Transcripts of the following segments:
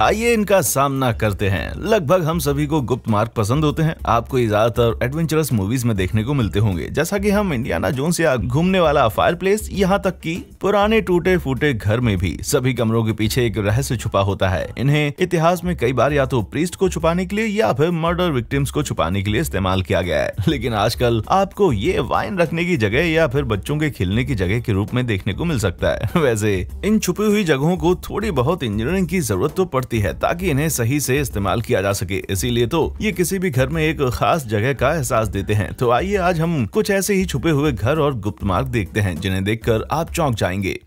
आइए इनका सामना करते हैं लगभग हम सभी को गुप्त मार्ग पसंद होते हैं आपको ये ज्यादातर एडवेंचरस मूवीज में देखने को मिलते होंगे जैसा कि हम इंडियाना जोन्स या घूमने वाला फायर प्लेस यहाँ तक कि पुराने टूटे फूटे घर में भी सभी कमरों के पीछे एक रहस्य छुपा होता है इन्हें इतिहास में कई बार या तो प्रीस्ट को छुपाने के लिए या फिर मर्डर विक्टिम्स को छुपाने के लिए इस्तेमाल किया गया है लेकिन आजकल आपको ये वाइन रखने की जगह या फिर बच्चों के खेलने की जगह के रूप में देखने को मिल सकता है वैसे इन छुपी हुई जगहों को थोड़ी बहुत इंजीनियरिंग की जरूरत तो पड़ पड़ती है ताकि इन्हें सही से इस्तेमाल किया जा सके इसीलिए तो ये किसी भी घर में एक खास जगह का एहसास देते हैं तो आइए आज हम कुछ ऐसे ही छुपे हुए घर और गुप्त मार्ग देखते हैं जिन्हें देखकर आप चौंक जाएंगे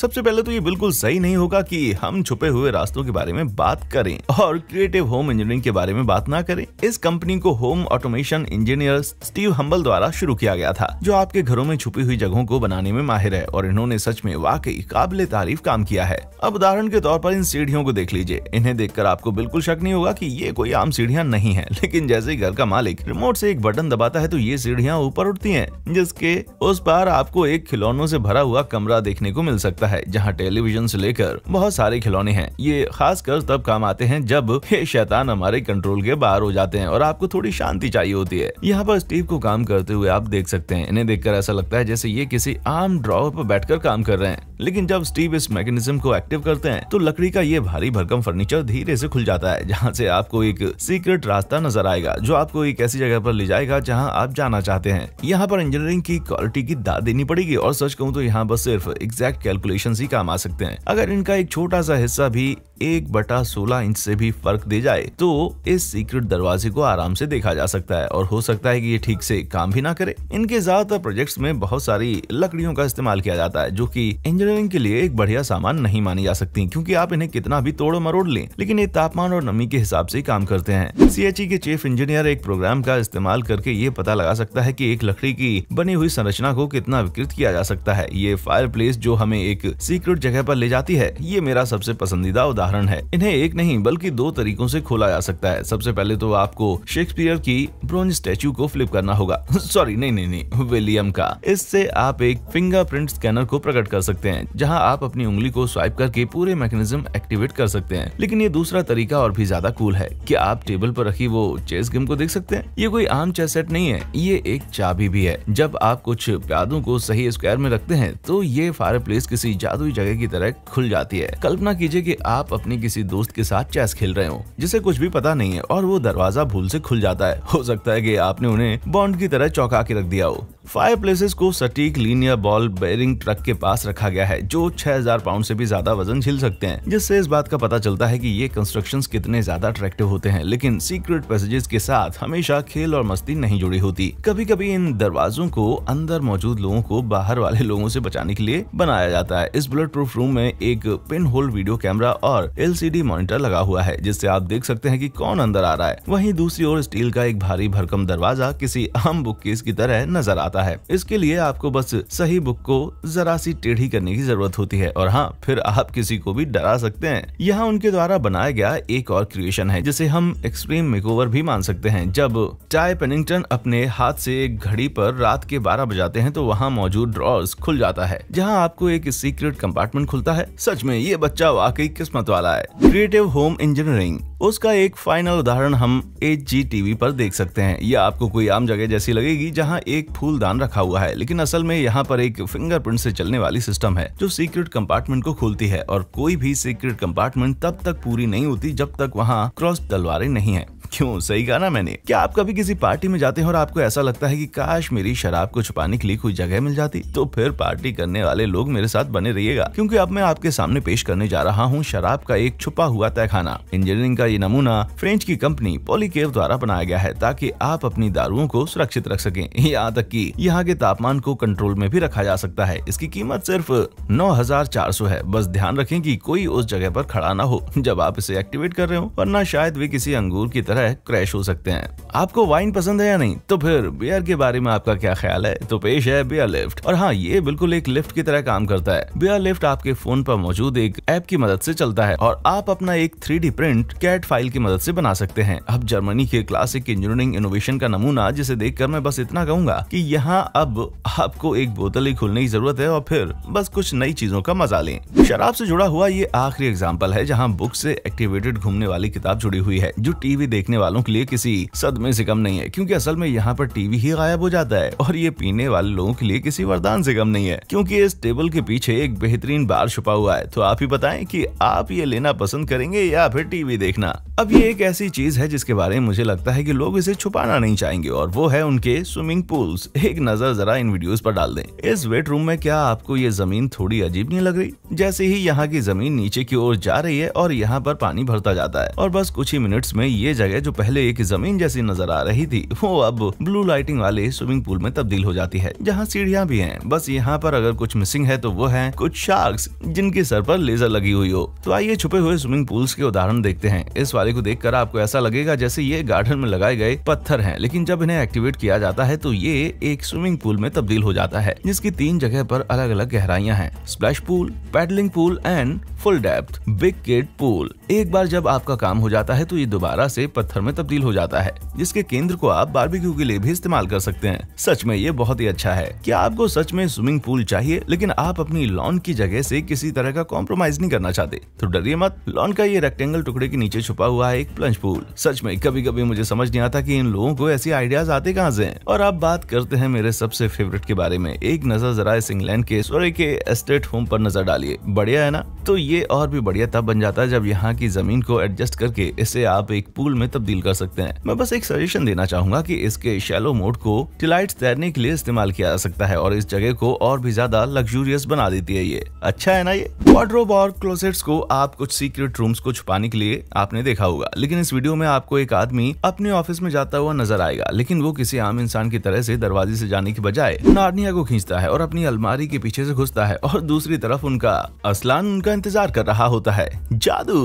सबसे पहले तो ये बिल्कुल सही नहीं होगा कि हम छुपे हुए रास्तों के बारे में बात करें और क्रिएटिव होम इंजीनियरिंग के बारे में बात ना करें इस कंपनी को home automation engineer Steve Humble द्वारा शुरू किया गया था जो आपके घरों में छुपी हुई जगहों को बनाने में माहिर है और इन्होंने सच में वाकई काबिल तारीफ काम किया है अब उदाहरण के तौर पर इन सीढ़ियों को देख लीजिए इन्हें देखकर आपको बिल्कुल शक नहीं होगा की ये कोई आम सीढ़ियाँ नहीं है लेकिन जैसे घर का मालिक रिमोट ऐसी एक बटन दबाता है तो ये सीढ़ियाँ ऊपर उठती है जिसके उस पार आपको एक खिलौनों ऐसी भरा हुआ कमरा देखने को मिल सकता है है जहाँ टेलीविजन से लेकर बहुत सारे खिलौने हैं ये कर तब काम आते हैं जब ये शैतान हमारे कंट्रोल के बाहर हो जाते हैं और आपको थोड़ी शांति चाहिए होती है यहाँ पर स्टीव को काम करते हुए आप देख सकते हैं इन्हें देखकर ऐसा लगता है जैसे ये किसी आम ड्रॉवर पर बैठकर काम कर रहे हैं लेकिन जब स्टीव इस मैकेनिज्म को एक्टिव करते हैं तो लकड़ी का ये भारी भरकम फर्नीचर धीरे से खुल जाता है जहाँ से आपको एक सीक्रेट रास्ता नजर आएगा जो आपको एक ऐसी जगह पर ले जाएगा जहाँ आप जाना चाहते हैं यहाँ पर इंजीनियरिंग की क्वालिटी की दाद देनी पड़ेगी और सच कहूँ तो यहाँ बस सिर्फ एग्जैक्ट कैलकुलेशन स्टेशन ही काम आ सकते हैं अगर इनका एक छोटा सा हिस्सा भी एक बटा सोलह इंच से भी फर्क दे जाए तो इस सीक्रेट दरवाजे को आराम से देखा जा सकता है और हो सकता है कि ये ठीक से काम भी ना करे इनके ज्यादातर प्रोजेक्ट्स में बहुत सारी लकड़ियों का इस्तेमाल किया जाता है जो कि इंजीनियरिंग के लिए एक बढ़िया सामान नहीं मानी जा सकती क्योंकि आप इन्हें कितना भी तोड़ो मरोड़ लें लेकिन ये तापमान और नमी के हिसाब से काम करते हैं सी e के चीफ इंजीनियर एक प्रोग्राम का इस्तेमाल करके ये पता लगा सकता है की एक लकड़ी की बनी हुई संरचना को कितना विकृत किया जा सकता है ये फायर जो हमें एक सीक्रेट जगह आरोप ले जाती है ये मेरा सबसे पसंदीदा उदाहरण उदाहरण है इन्हें एक नहीं बल्कि दो तरीकों से खोला जा सकता है सबसे पहले तो आपको शेक्सपियर की ब्रॉन्ज स्टेचू को फ्लिप करना होगा सॉरी नहीं नहीं नहीं विलियम का इससे आप एक फिंगरप्रिंट स्कैनर को प्रकट कर सकते हैं जहां आप अपनी उंगली को स्वाइप करके पूरे मैकेनिज्म एक्टिवेट कर सकते हैं लेकिन ये दूसरा तरीका और भी ज्यादा कूल है क्या आप टेबल पर रखी वो चेस गेम को देख सकते हैं ये कोई आम चेस सेट नहीं है ये एक चाबी भी है जब आप कुछ प्यादों को सही स्क्वायर में रखते हैं तो ये फायर प्लेस किसी जादुई जगह की तरह खुल जाती है कल्पना कीजिए की आप अपने किसी दोस्त के साथ चेस खेल रहे हो जिसे कुछ भी पता नहीं है और वो दरवाजा भूल से खुल जाता है हो सकता है की आपने उन्हें बॉन्ड की तरह चौंका के रख दिया हो फायर प्लेसेस को सटीक लीनियर बॉल बेरिंग ट्रक के पास रखा गया है जो 6000 पाउंड से भी ज्यादा वजन झील सकते हैं जिससे इस बात का पता चलता है कि ये कंस्ट्रक्शंस कितने ज्यादा अट्रैक्टिव होते हैं लेकिन सीक्रेट पैसेजेस के साथ हमेशा खेल और मस्ती नहीं जुड़ी होती कभी कभी इन दरवाजों को अंदर मौजूद लोगों को बाहर वाले लोगों से बचाने के लिए बनाया जाता है इस बुलेट प्रूफ रूम में एक पिन होल वीडियो कैमरा और एल मॉनिटर लगा हुआ है जिससे आप देख सकते हैं की कौन अंदर आ रहा है वही दूसरी ओर स्टील का एक भारी भरकम दरवाजा किसी अहम बुक केस की तरह नजर आता सकता है इसके लिए आपको बस सही बुक को जरा सी टेढ़ी करने की जरूरत होती है और हाँ फिर आप किसी को भी डरा सकते हैं यहाँ उनके द्वारा बनाया गया एक और क्रिएशन है जिसे हम एक्सट्रीम मेकओवर भी मान सकते हैं जब टाई पेनिंगटन अपने हाथ से एक घड़ी पर रात के बारह बजाते हैं तो वहाँ मौजूद ड्रॉर्स खुल जाता है जहाँ आपको एक सीक्रेट कंपार्टमेंट खुलता है सच में ये बच्चा वाकई किस्मत वाला है क्रिएटिव होम इंजीनियरिंग उसका एक फाइनल उदाहरण हम एच जी टीवी पर देख सकते हैं यह आपको कोई आम जगह जैसी लगेगी जहाँ एक फूल दान रखा हुआ है लेकिन असल में यहाँ पर एक फिंगरप्रिंट से चलने वाली सिस्टम है जो सीक्रेट कंपार्टमेंट को खोलती है और कोई भी सीक्रेट कंपार्टमेंट तब तक पूरी नहीं होती जब तक वहाँ क्रॉस तलवारें नहीं है क्यों सही कहा ना मैंने क्या आप कभी किसी पार्टी में जाते हैं और आपको ऐसा लगता है कि काश मेरी शराब को छुपाने के लिए कोई जगह मिल जाती तो फिर पार्टी करने वाले लोग मेरे साथ बने रहिएगा क्योंकि अब मैं आपके सामने पेश करने जा रहा हूँ शराब का एक छुपा हुआ तहखाना इंजीनियरिंग का ये नमूना फ्रेंच की कंपनी पोलिकेव द्वारा बनाया गया है ताकि आप अपनी दारुओं को सुरक्षित रख सके यहाँ तक की यहाँ के तापमान को कंट्रोल में भी रखा जा सकता है इसकी कीमत सिर्फ सौ है बस ध्यान रखें कि कोई उस जगह पर खड़ा ना हो जब आप इसे एक्टिवेट कर रहे हो वरना शायद वे किसी अंगूर की तरह तरह क्रैश हो सकते हैं आपको वाइन पसंद है या नहीं तो फिर बियर के बारे में आपका क्या ख्याल है तो पेश है बियर लिफ्ट और हाँ ये बिल्कुल एक लिफ्ट की तरह काम करता है बियर लिफ्ट आपके फोन पर मौजूद एक ऐप की मदद से चलता है और आप अपना एक थ्री प्रिंट कैट फाइल की मदद से बना सकते हैं अब जर्मनी के क्लासिक इंजीनियरिंग इनोवेशन का नमूना जिसे देख मैं बस इतना कहूंगा की यहाँ अब आपको एक बोतल ही खुलने की जरूरत है और फिर बस कुछ नई चीजों का मजा लें शराब से जुड़ा हुआ ये आखिरी एग्जाम्पल है जहाँ बुक से एक्टिवेटेड घूमने वाली किताब जुड़ी हुई है जो टीवी देखने देखने वालों के लिए किसी सदमे से कम नहीं है क्योंकि असल में यहाँ पर टीवी ही गायब हो जाता है और ये पीने वाले लोगों के लिए किसी वरदान से कम नहीं है क्योंकि इस टेबल के पीछे एक बेहतरीन बार छुपा हुआ है तो आप ही बताएं कि आप ये लेना पसंद करेंगे या फिर टीवी देखना अब ये एक ऐसी चीज है जिसके बारे में मुझे लगता है कि लोग इसे छुपाना नहीं चाहेंगे और वो है उनके स्विमिंग पूल्स एक नजर जरा इन वीडियोस पर डाल दें इस वेट रूम में क्या आपको ये जमीन थोड़ी अजीब नहीं लग रही जैसे ही यहाँ की जमीन नीचे की ओर जा रही है और यहाँ पर पानी भरता जाता है और बस कुछ ही मिनट्स में ये जगह जो पहले एक जमीन जैसी नजर आ रही थी वो अब ब्लू लाइटिंग वाले स्विमिंग पूल में तब्दील हो जाती है जहाँ सीढ़ियाँ भी है बस यहाँ पर अगर कुछ मिसिंग है तो वो है कुछ शार्क जिनके सर पर लेजर लगी हुई हो तो आइए छुपे हुए स्विमिंग पूल्स के उदाहरण देखते हैं इस वाले वाले को देखकर आपको ऐसा लगेगा जैसे ये गार्डन में लगाए गए पत्थर है लेकिन जब इन्हें एक्टिवेट किया जाता है तो ये एक स्विमिंग पूल में तब्दील हो जाता है जिसकी तीन जगह पर अलग अलग गहराइयां हैं splash pool paddling pool and full depth big Kate pool एक बार जब आपका काम हो जाता है तो ये दोबारा से पत्थर में तब्दील हो जाता है जिसके केंद्र को आप बारबेक्यू के लिए भी इस्तेमाल कर सकते हैं सच में ये बहुत ही अच्छा है क्या आपको सच में स्विमिंग पूल चाहिए लेकिन आप अपनी लॉन की जगह ऐसी किसी तरह का कॉम्प्रोमाइज नहीं करना चाहते तो डरिए मत लॉन का ये रेक्टेंगल टुकड़े के नीचे छुपा हुआ है एक प्लंज पूल सच में कभी कभी मुझे समझ नहीं आता की इन लोगों को ऐसी आइडियाज आते कहाँ ऐसी और आप बात करते हैं मेरे सबसे फेवरेट के बारे में एक नजर जरा इस इंग्लैंड के सोरे के एस्टेट होम पर नजर डालिए बढ़िया है ना तो ये और भी बढ़िया तब बन जाता है जब यहाँ की जमीन को एडजस्ट करके इसे आप एक पूल में तब्दील कर सकते हैं मैं बस एक सजेशन देना चाहूंगा की इसके शेलो मोड को टिलाइट तैरने के लिए इस्तेमाल किया जा सकता है और इस जगह को और भी ज्यादा लग्जूरियस बना देती है ये अच्छा है ना ये वार्ड्रोब और क्लोसेट को आप कुछ सीक्रेट रूम को छुपाने के लिए आपने देखा होगा लेकिन इस वीडियो में आपको एक आदमी अपने ऑफिस में जाता हुआ नजर आएगा लेकिन वो किसी आम इंसान की तरह से दरवाजे से जाने की बजाय नारनिया को खींचता है और अपनी अलमारी के पीछे से घुसता है और दूसरी तरफ उनका असलान उनका इंतजार इंतजार कर रहा होता है जादू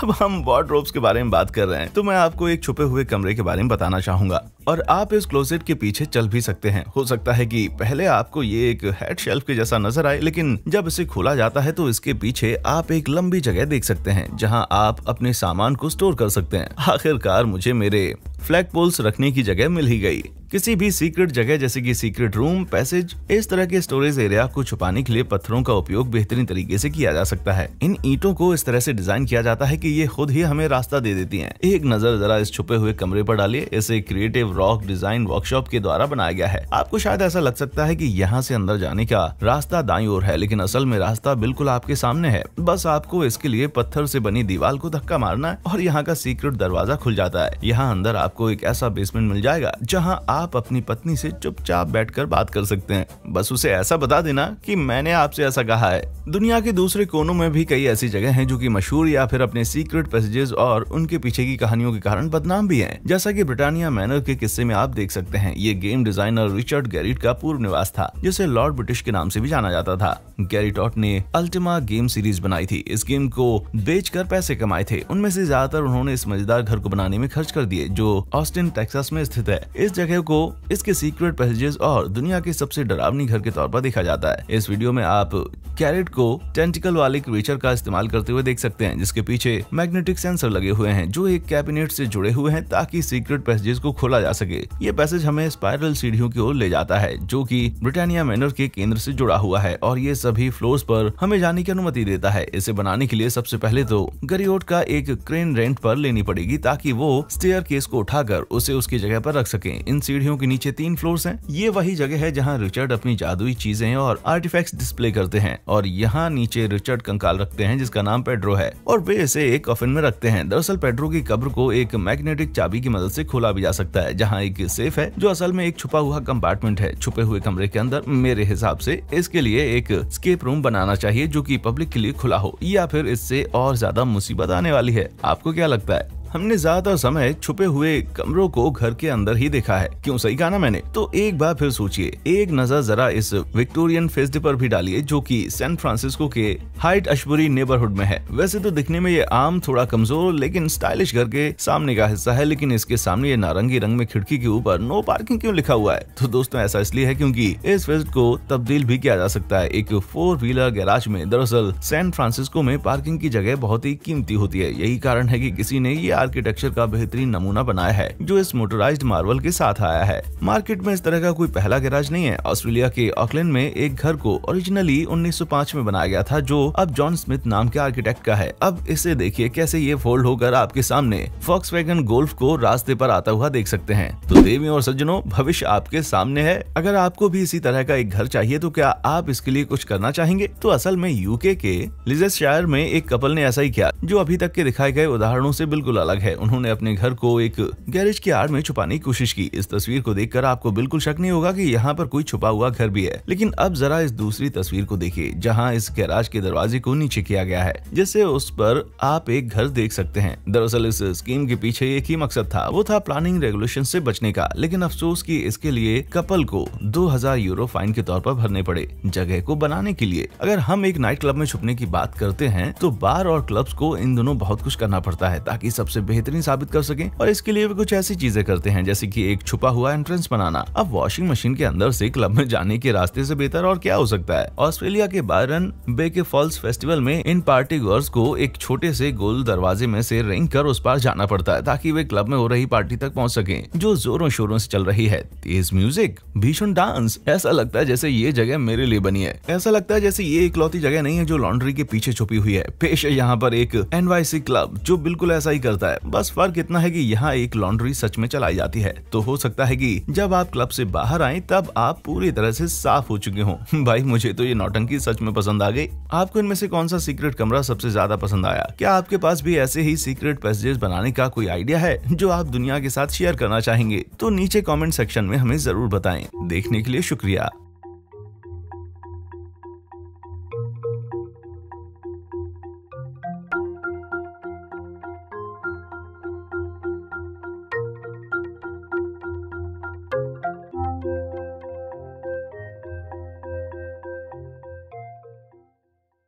अब हम वार्ड्रोब्स के बारे में बात कर रहे हैं तो मैं आपको एक छुपे हुए कमरे के बारे में बताना चाहूंगा और आप इस क्लोजेट के पीछे चल भी सकते हैं हो सकता है कि पहले आपको ये एक हेड शेल्फ के जैसा नजर आए लेकिन जब इसे खोला जाता है तो इसके पीछे आप एक लंबी जगह देख सकते हैं जहाँ आप अपने सामान को स्टोर कर सकते हैं आखिरकार मुझे मेरे फ्लैग पोल्स रखने की जगह मिल ही गई किसी भी सीक्रेट जगह जैसे कि सीक्रेट रूम पैसेज इस तरह के स्टोरेज एरिया को छुपाने के लिए पत्थरों का उपयोग बेहतरीन तरीके से किया जा सकता है इन ईटों को इस तरह से डिजाइन किया जाता है कि ये खुद ही हमें रास्ता दे देती हैं। एक नजर जरा इस छुपे हुए कमरे पर डालिए इसे क्रिएटिव रॉक डिजाइन वर्कशॉप के द्वारा बनाया गया है आपको शायद ऐसा लग सकता है की यहाँ ऐसी अंदर जाने का रास्ता दाई और है लेकिन असल में रास्ता बिल्कुल आपके सामने है बस आपको इसके लिए पत्थर ऐसी बनी दीवार को धक्का मारना और यहाँ का सीक्रेट दरवाजा खुल जाता है यहाँ अंदर आप आपको एक ऐसा बेसमेंट मिल जाएगा जहां आप अपनी पत्नी से चुपचाप बैठकर बात कर सकते हैं बस उसे ऐसा बता देना कि मैंने आपसे ऐसा कहा है दुनिया के दूसरे कोनों में भी कई ऐसी जगह हैं जो कि मशहूर या फिर अपने सीक्रेट पैसेजेस और उनके पीछे की कहानियों के कारण बदनाम भी हैं जैसा कि ब्रिटानिया मैनर के किस्से में आप देख सकते हैं ये गेम डिजाइनर रिचर्ड गैरिट का पूर्व निवास था जिसे लॉर्ड ब्रिटिश के नाम से भी जाना जाता था गैरिटॉट ने अल्टिमा गेम सीरीज बनाई थी इस गेम को बेच कर पैसे कमाए थे उनमें से ज्यादातर उन्होंने इस मजेदार घर को बनाने में खर्च कर दिए जो ऑस्टिन टेक्सास में स्थित है इस जगह को इसके सीक्रेट पैसेजेस और दुनिया के सबसे डरावनी घर के तौर पर देखा जाता है इस वीडियो में आप कैरेट को टेंटिकल वाले क्रीचर का इस्तेमाल करते हुए देख सकते हैं जिसके पीछे मैग्नेटिक सेंसर लगे हुए हैं जो एक कैबिनेट से जुड़े हुए हैं ताकि सीक्रेट पैसेजेस को खोला जा सके ये पैसेज हमें स्पाइरल सीढ़ियों की ओर ले जाता है जो की ब्रिटानिया मैनर के केंद्र से जुड़ा हुआ है और ये सभी फ्लोर पर हमें जाने की अनुमति देता है इसे बनाने के लिए सबसे पहले तो गरियोट का एक क्रेन रेंट पर लेनी पड़ेगी ताकि वो स्टेयर केस को उठा उठाकर उसे उसकी जगह पर रख सके इन सीढ़ियों के नीचे तीन फ्लोर्स हैं ये वही जगह है जहाँ रिचर्ड अपनी जादुई चीजें और आर्टिफैक्ट्स डिस्प्ले करते हैं और यहाँ नीचे रिचर्ड कंकाल रखते हैं जिसका नाम पेड्रो है और वे इसे एक कॉफिन में रखते हैं दरअसल पेड्रो की कब्र को एक मैग्नेटिक चाबी की मदद से खोला भी जा सकता है जहाँ एक सेफ है जो असल में एक छुपा हुआ कंपार्टमेंट है छुपे हुए कमरे के अंदर मेरे हिसाब से इसके लिए एक स्केप रूम बनाना चाहिए जो की पब्लिक के लिए खुला हो या फिर इससे और ज्यादा मुसीबत आने वाली है आपको क्या लगता है हमने ज्यादा समय छुपे हुए कमरों को घर के अंदर ही देखा है क्यों सही कहा ना मैंने तो एक बार फिर सोचिए एक नजर जरा इस विक्टोरियन फेस्ट पर भी डालिए जो कि सैन फ्रांसिस्को के हाइट अशबुरी नेबरहुड में है वैसे तो दिखने में ये आम थोड़ा कमजोर लेकिन स्टाइलिश घर के सामने का हिस्सा है लेकिन इसके सामने ये नारंगी रंग में खिड़की के ऊपर नो पार्किंग क्यों लिखा हुआ है तो दोस्तों ऐसा इसलिए है क्यूँकी इस फेस्ट को तब्दील भी किया जा सकता है एक फोर व्हीलर गैराज में दरअसल सैन फ्रांसिस्को में पार्किंग की जगह बहुत ही कीमती होती है यही कारण है की किसी ने ये आर्किटेक्चर का बेहतरीन नमूना बनाया है जो इस मोटराइज मार्बल के साथ आया है मार्केट में इस तरह का कोई पहला गैराज नहीं है ऑस्ट्रेलिया के ऑकलैंड में एक घर को ओरिजिनली 1905 में बनाया गया था जो अब जॉन स्मिथ नाम के आर्किटेक्ट का है अब इसे देखिए कैसे ये फोल्ड होकर आपके सामने फॉक्स वैगन गोल्फ को रास्ते पर आता हुआ देख सकते हैं तो देवी और सज्जनों भविष्य आपके सामने है अगर आपको भी इसी तरह का एक घर चाहिए तो क्या आप इसके लिए कुछ करना चाहेंगे तो असल में यूके के लिजेस शायर में एक कपल ने ऐसा ही किया जो अभी तक के दिखाए गए उदाहरणों से बिल्कुल अलग है उन्होंने अपने घर को एक गैरेज की आड़ में छुपाने की कोशिश की इस तस्वीर को देखकर आपको बिल्कुल शक नहीं होगा कि यहाँ पर कोई छुपा हुआ घर भी है लेकिन अब जरा इस दूसरी तस्वीर को देखिए जहाँ इस गैराज के दरवाजे को नीचे किया गया है जिससे उस पर आप एक घर देख सकते हैं दरअसल इस स्कीम के पीछे एक ही मकसद था वो था प्लानिंग रेगुलेशन ऐसी बचने का लेकिन अफसोस की इसके लिए कपल को दो यूरो फाइन के तौर पर भरने पड़े जगह को बनाने के लिए अगर हम एक नाइट क्लब में छुपने की बात करते हैं तो बार और क्लब्स को इन दोनों बहुत कुछ करना पड़ता है ताकि सबसे सबसे बेहतरीन साबित कर सके और इसके लिए वे कुछ ऐसी चीजें करते हैं जैसे की एक छुपा हुआ एंट्रेंस बनाना अब वॉशिंग मशीन के अंदर ऐसी क्लब में जाने के रास्ते ऐसी बेहतर और क्या हो सकता है ऑस्ट्रेलिया के बायरन बे के फॉल्स फेस्टिवल में इन पार्टी गर्ल्स को एक छोटे से गोल दरवाजे में से रेंग कर उस पार जाना पड़ता है ताकि वे क्लब में हो रही पार्टी तक पहुंच सके जो जोरों शोरों से चल रही है तेज म्यूजिक भीषण डांस ऐसा लगता है जैसे ये जगह मेरे लिए बनी है ऐसा लगता है जैसे ये इकलौती जगह नहीं है जो लॉन्ड्री के पीछे छुपी हुई है पेश है यहाँ पर एक एनवाईसी क्लब जो बिल्कुल ऐसा ही करता है सकता है बस फर्क इतना है कि यहाँ एक लॉन्ड्री सच में चलाई जाती है तो हो सकता है कि जब आप क्लब से बाहर आए तब आप पूरी तरह से साफ हो चुके हों भाई मुझे तो ये नौटंकी सच में पसंद आ गई आपको इनमें से कौन सा सीक्रेट कमरा सबसे ज्यादा पसंद आया क्या आपके पास भी ऐसे ही सीक्रेट पैसेजेस बनाने का कोई आइडिया है जो आप दुनिया के साथ शेयर करना चाहेंगे तो नीचे कॉमेंट सेक्शन में हमें जरूर बताए देखने के लिए शुक्रिया